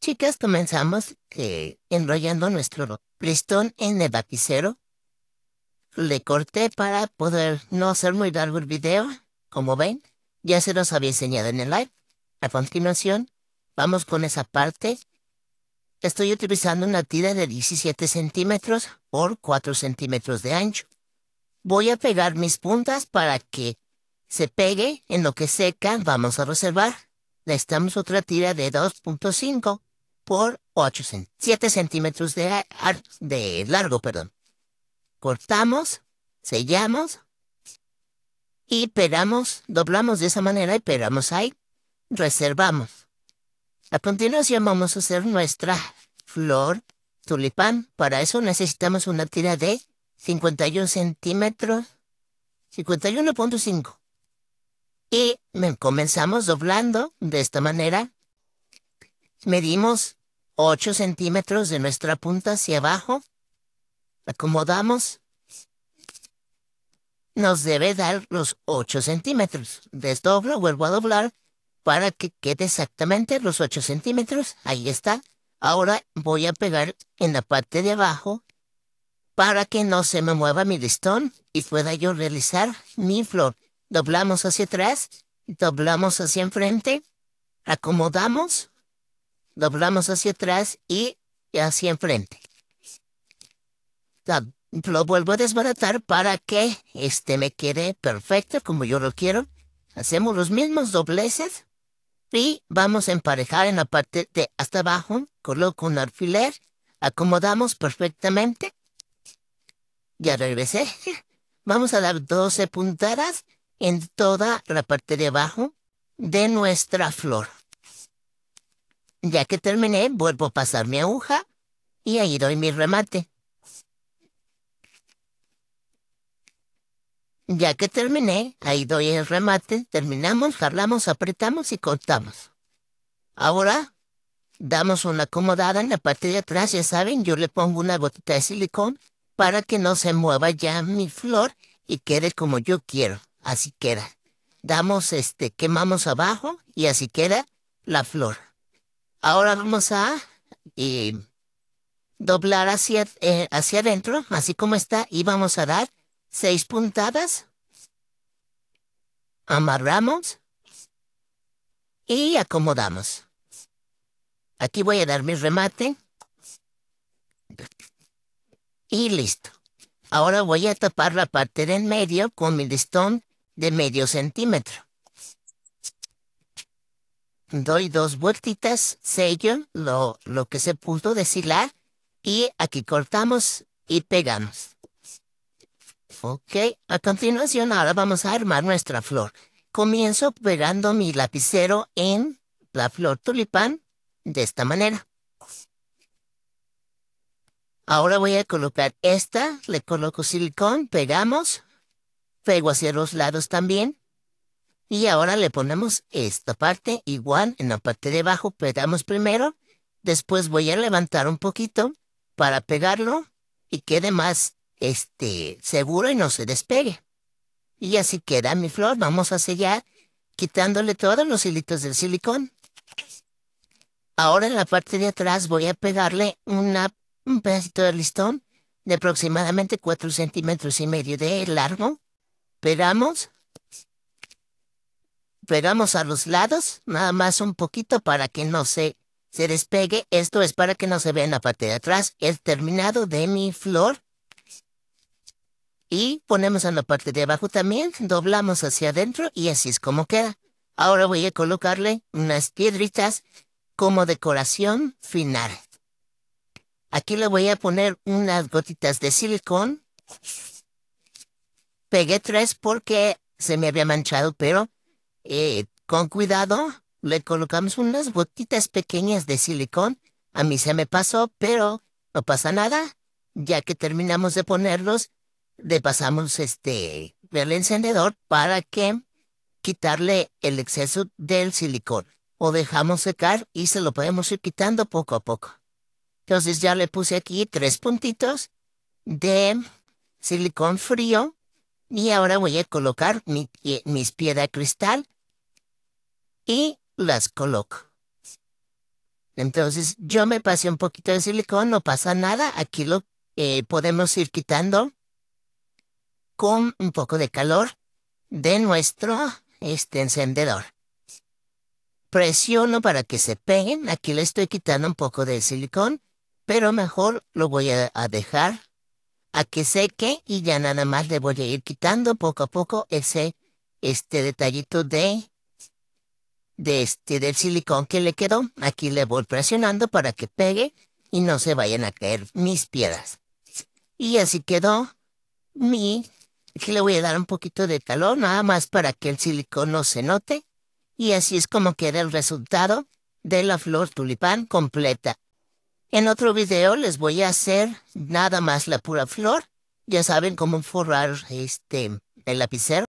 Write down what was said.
Chicas, comenzamos enrollando nuestro listón en el lapicero. Le corté para poder no hacer muy largo el video. Como ven, ya se los había enseñado en el live. A continuación, vamos con esa parte. Estoy utilizando una tira de 17 centímetros por 4 centímetros de ancho. Voy a pegar mis puntas para que se pegue en lo que seca. Vamos a reservar necesitamos otra tira de 2.5 por 8, 7 centímetros de, de largo. Perdón. Cortamos, sellamos y pelamos, doblamos de esa manera y pegamos ahí. Reservamos. A continuación vamos a hacer nuestra flor tulipán. Para eso necesitamos una tira de 51 centímetros, 51.5. Y comenzamos doblando de esta manera. Medimos 8 centímetros de nuestra punta hacia abajo. Acomodamos. Nos debe dar los 8 centímetros. Desdoblo, vuelvo a doblar para que quede exactamente los 8 centímetros. Ahí está. Ahora voy a pegar en la parte de abajo para que no se me mueva mi listón y pueda yo realizar mi flor. Doblamos hacia atrás, doblamos hacia enfrente, acomodamos, doblamos hacia atrás y hacia enfrente. lo vuelvo a desbaratar para que este me quede perfecto como yo lo quiero. Hacemos los mismos dobleces y vamos a emparejar en la parte de hasta abajo. Coloco un alfiler, acomodamos perfectamente. Ya regresé. Vamos a dar 12 puntadas en toda la parte de abajo de nuestra flor. Ya que terminé, vuelvo a pasar mi aguja y ahí doy mi remate. Ya que terminé, ahí doy el remate, terminamos, jarlamos, apretamos y cortamos. Ahora, damos una acomodada en la parte de atrás, ya saben, yo le pongo una botita de silicón para que no se mueva ya mi flor y quede como yo quiero, así queda. Damos este, quemamos abajo y así queda la flor. Ahora vamos a eh, doblar hacia, eh, hacia adentro, así como está, y vamos a dar seis puntadas. Amarramos y acomodamos. Aquí voy a dar mi remate. Y listo. Ahora voy a tapar la parte en medio con mi listón de medio centímetro doy dos vueltitas, sello lo, que se pudo deshilar y aquí cortamos y pegamos. Ok, a continuación ahora vamos a armar nuestra flor. Comienzo pegando mi lapicero en la flor tulipán de esta manera. Ahora voy a colocar esta, le coloco silicón, pegamos, pego hacia los lados también y ahora le ponemos esta parte igual en la parte de abajo, pegamos primero, después voy a levantar un poquito para pegarlo y quede más este, seguro y no se despegue. Y así queda mi flor, vamos a sellar quitándole todos los hilitos del silicón. Ahora en la parte de atrás voy a pegarle un pedacito de listón de aproximadamente 4 centímetros y medio de largo. Pegamos pegamos a los lados, nada más un poquito para que no se, se despegue. Esto es para que no se vea en la parte de atrás el terminado de mi flor. Y ponemos en la parte de abajo también, doblamos hacia adentro y así es como queda. Ahora voy a colocarle unas piedritas como decoración final. Aquí le voy a poner unas gotitas de silicón. Pegué tres porque se me había manchado, pero eh, con cuidado, le colocamos unas botitas pequeñas de silicón. A mí se me pasó, pero no pasa nada. Ya que terminamos de ponerlos, le pasamos este, el encendedor para que quitarle el exceso del silicón. O dejamos secar y se lo podemos ir quitando poco a poco. Entonces ya le puse aquí tres puntitos de silicón frío y ahora voy a colocar mi, mis piedra cristal y las coloco. Entonces yo me pasé un poquito de silicón, no pasa nada, aquí lo eh, podemos ir quitando con un poco de calor de nuestro este encendedor. Presiono para que se peguen, aquí le estoy quitando un poco de silicón, pero mejor lo voy a, dejar a que seque y ya nada más le voy a ir quitando poco a poco ese este detallito de de este, del silicón que le quedó. Aquí le voy presionando para que pegue y no se vayan a caer mis piedras. Y así quedó mi... le voy a dar un poquito de calor, nada más para que el silicón no se note. Y así es como queda el resultado de la flor tulipán completa. En otro video les voy a hacer nada más la pura flor. Ya saben cómo forrar este, el lapicero.